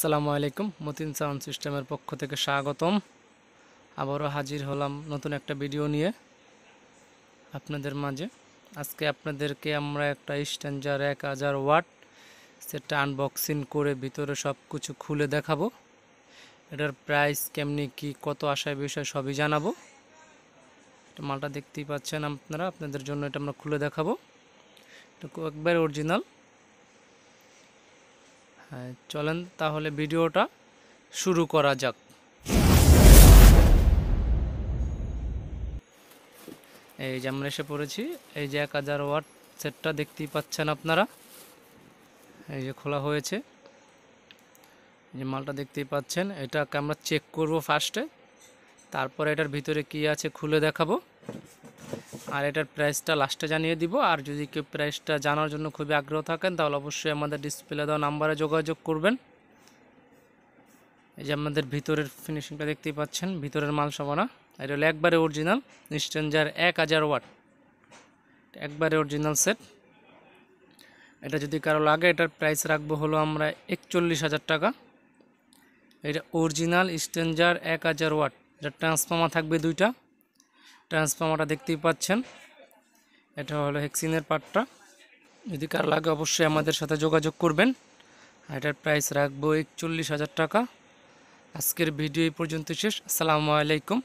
সালামু আলাইকুম মতিন সাউন্ড সিস্টেমের পক্ষ থেকে স্বাগতম আবারও হাজির হলাম নতুন একটা ভিডিও নিয়ে আপনাদের মাঝে আজকে আপনাদেরকে আমরা একটা স্ট্যান্ডার এক হাজার ওয়াট সেটা আনবক্সিং করে ভিতরে সব কিছু খুলে দেখাবো এটার প্রাইস কেমনি কি কত আসায় বিষয় সবই জানাবো এটা মালটা দেখতেই পাচ্ছেন আপনারা আপনাদের জন্য এটা আমরা খুলে দেখাবো এটা একবার অরিজিনাল হ্যাঁ, চলেন তাহলে ভিডিওটা শুরু করা যাক এই যে আমরা এসে পড়েছি এই যে এক হাজার ওয়াট সেটটা দেখতেই পাচ্ছেন আপনারা এই যে খোলা হয়েছে যে মালটা দেখতেই পাচ্ছেন এটাকে আমরা চেক করব ফার্স্টে তারপরে এটার ভিতরে কি আছে খুলে দেখাবো আর এটার প্রাইসটা লাস্টে জানিয়ে দিব আর যদি কেউ প্রাইসটা জানার জন্য খুবই আগ্রহ থাকেন তাহলে অবশ্যই আমাদের ডিসপ্লে দেওয়া নাম্বারে যোগাযোগ করবেন এই যে আমাদের ভিতরের ফিনিশিংটা দেখতেই পাচ্ছেন ভিতরের মাল সবানা এটা হলো একবারে অরিজিনাল নিশ্চেঞ্জার এক হাজার ওয়াট একবারে অরিজিনাল সেট এটা যদি কারো লাগে এটার প্রাইস রাখবো হলো আমরা একচল্লিশ হাজার টাকা এটা অরিজিনাল স্টেঞ্জার এক হাজার ওয়াট এটা ট্রান্সফর্মার থাকবে দুইটা ট্রান্সফর্মারটা দেখতেই পাচ্ছেন এটা হলো হেক্সিনের পার্টটা যদি কার লাগে অবশ্যই আমাদের সাথে যোগাযোগ করবেন আর এটার প্রাইস রাখবো একচল্লিশ হাজার টাকা আজকের ভিডিও এই পর্যন্ত শেষ আসসালামু আলাইকুম